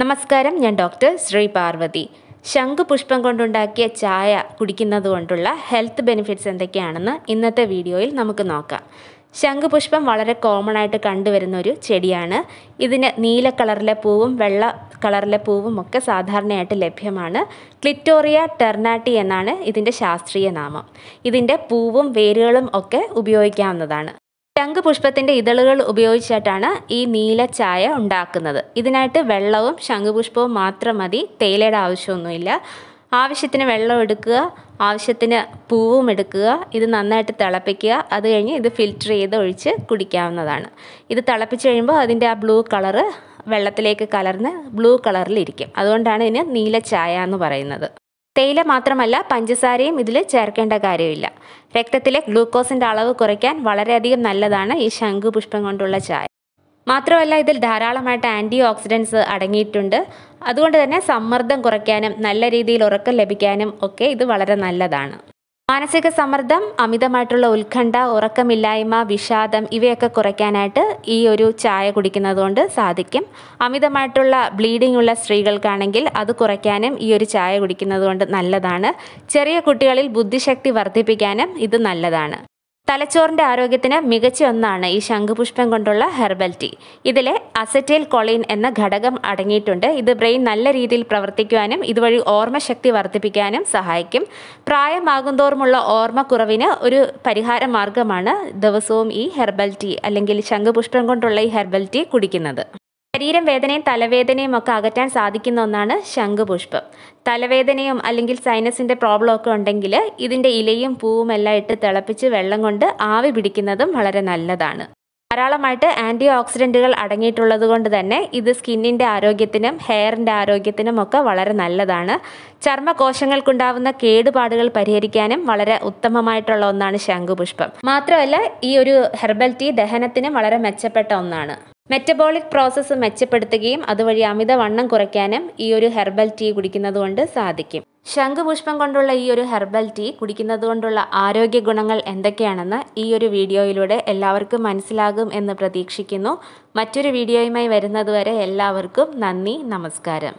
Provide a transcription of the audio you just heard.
നമസ്കാരം ഞാൻ ഡോക്ടർ ശ്രീ പാർവതി ശംഖുപുഷ്പം കൊണ്ടുണ്ടാക്കിയ ചായ കുടിക്കുന്നത് കൊണ്ടുള്ള ഹെൽത്ത് ബെനിഫിറ്റ്സ് എന്തൊക്കെയാണെന്ന് ഇന്നത്തെ വീഡിയോയിൽ നമുക്ക് നോക്കാം ശംഖുപുഷ്പം വളരെ കോമൺ ആയിട്ട് കണ്ടുവരുന്ന ഒരു ചെടിയാണ് ഇതിന് നീല കളറിലെ പൂവും വെള്ള കളറിലെ പൂവും ഒക്കെ സാധാരണയായിട്ട് ലഭ്യമാണ് ക്ലിറ്റോറിയ ടെർനാട്ടി എന്നാണ് ഇതിൻ്റെ ശാസ്ത്രീയ നാമം ഇതിൻ്റെ പൂവും വേരുകളും ഒക്കെ ഉപയോഗിക്കാവുന്നതാണ് ടങ്ക് പുഷ്പത്തിൻ്റെ ഇതളുകൾ ഉപയോഗിച്ചിട്ടാണ് ഈ നീല ചായ ഉണ്ടാക്കുന്നത് ഇതിനായിട്ട് വെള്ളവും ശംഖുപുഷ്പവും മാത്രം മതി തേയിലയുടെ ആവശ്യമൊന്നുമില്ല ആവശ്യത്തിന് വെള്ളം എടുക്കുക ആവശ്യത്തിന് പൂവും എടുക്കുക ഇത് നന്നായിട്ട് തിളപ്പിക്കുക അത് കഴിഞ്ഞ് ഇത് ഫിൽറ്റർ ചെയ്ത് ഒഴിച്ച് കുടിക്കാവുന്നതാണ് ഇത് തിളപ്പിച്ച് കഴിയുമ്പോൾ അതിൻ്റെ ആ ബ്ലൂ കളറ് വെള്ളത്തിലേക്ക് കലർന്ന് ബ്ലൂ കളറിലിരിക്കും അതുകൊണ്ടാണ് ഇതിന് നീല ചായ എന്ന് പറയുന്നത് തേയില മാത്രമല്ല പഞ്ചസാരയും ഇതിൽ ചേർക്കേണ്ട കാര്യമില്ല രക്തത്തിലെ ഗ്ലൂക്കോസിൻ്റെ അളവ് കുറയ്ക്കാൻ വളരെയധികം നല്ലതാണ് ഈ പുഷ്പം കൊണ്ടുള്ള ചായ മാത്രമല്ല ഇതിൽ ധാരാളമായിട്ട് ആൻറ്റി ഓക്സിഡൻസ് അടങ്ങിയിട്ടുണ്ട് അതുകൊണ്ട് തന്നെ സമ്മർദ്ദം കുറയ്ക്കാനും നല്ല രീതിയിൽ ഉറക്കം ലഭിക്കാനും ഒക്കെ ഇത് വളരെ നല്ലതാണ് മാനസിക സമ്മർദ്ദം അമിതമായിട്ടുള്ള ഉത്കണ്ഠ ഉറക്കമില്ലായ്മ വിഷാദം ഇവയൊക്കെ കുറയ്ക്കാനായിട്ട് ഈ ഒരു ചായ കുടിക്കുന്നത് കൊണ്ട് സാധിക്കും അമിതമായിട്ടുള്ള ബ്ലീഡിംഗ് ഉള്ള സ്ത്രീകൾക്കാണെങ്കിൽ അത് കുറയ്ക്കാനും ഈ ഒരു ചായ കുടിക്കുന്നത് കൊണ്ട് നല്ലതാണ് ചെറിയ കുട്ടികളിൽ ബുദ്ധിശക്തി വർദ്ധിപ്പിക്കാനും ഇത് നല്ലതാണ് തലച്ചോറിൻ്റെ ആരോഗ്യത്തിന് മികച്ച ഒന്നാണ് ഈ ശംഖുപുഷ്പം കൊണ്ടുള്ള ഹെർബൽ ടീ ഇതിലെ അസറ്റൈൽ കൊളീൻ എന്ന ഘടകം അടങ്ങിയിട്ടുണ്ട് ഇത് ബ്രെയിൻ നല്ല രീതിയിൽ പ്രവർത്തിക്കുവാനും ഇതുവഴി ഓർമ്മശക്തി വർദ്ധിപ്പിക്കാനും സഹായിക്കും പ്രായമാകുന്തോറുമുള്ള ഓർമ്മക്കുറവിന് ഒരു പരിഹാര മാർഗമാണ് ദിവസവും ഈ ഹെർബൽ ടീ അല്ലെങ്കിൽ ശംഖുപുഷ്പം കൊണ്ടുള്ള ഈ ഹെർബൽ ടീ കുടിക്കുന്നത് ശരീരം വേദനയും തലവേദനയും ഒക്കെ അകറ്റാൻ സാധിക്കുന്ന ഒന്നാണ് ശംഖുപുഷ്പം തലവേദനയും അല്ലെങ്കിൽ സൈനസിൻ്റെ പ്രോബ്ലം ഒക്കെ ഉണ്ടെങ്കിൽ ഇതിൻ്റെ ഇലയും പൂവും എല്ലാം ഇട്ട് തിളപ്പിച്ച് വെള്ളം കൊണ്ട് ആവി പിടിക്കുന്നതും വളരെ നല്ലതാണ് ധാരാളമായിട്ട് ആൻറ്റി ഓക്സിഡൻറ്റുകൾ അടങ്ങിയിട്ടുള്ളത് കൊണ്ട് തന്നെ ഇത് സ്കിന്നിൻ്റെ ആരോഗ്യത്തിനും ഹെയറിൻ്റെ ആരോഗ്യത്തിനും ഒക്കെ വളരെ നല്ലതാണ് ചർമ്മകോശങ്ങൾക്കുണ്ടാവുന്ന കേടുപാടുകൾ പരിഹരിക്കാനും വളരെ ഉത്തമമായിട്ടുള്ള ഒന്നാണ് ശംഖുപുഷ്പം മാത്രമല്ല ഈ ഒരു ഹെർബൽ ടീ ദഹനത്തിനും വളരെ മെച്ചപ്പെട്ട ഒന്നാണ് മെറ്റബോളിക് പ്രോസസ്സ് മെച്ചപ്പെടുത്തുകയും അതുവഴി അമിതവണ്ണം കുറയ്ക്കാനും ഈ ഒരു ഹെർബൽ ടീ കുടിക്കുന്നത് കൊണ്ട് സാധിക്കും ശംഖുപുഷ്പം കൊണ്ടുള്ള ഈ ഒരു ഹെർബൽ ടീ കുടിക്കുന്നത് കൊണ്ടുള്ള ആരോഗ്യ ഗുണങ്ങൾ എന്തൊക്കെയാണെന്ന് ഈ ഒരു വീഡിയോയിലൂടെ എല്ലാവർക്കും മനസ്സിലാകും എന്ന് പ്രതീക്ഷിക്കുന്നു മറ്റൊരു വീഡിയോയുമായി വരുന്നതുവരെ എല്ലാവർക്കും നന്ദി നമസ്കാരം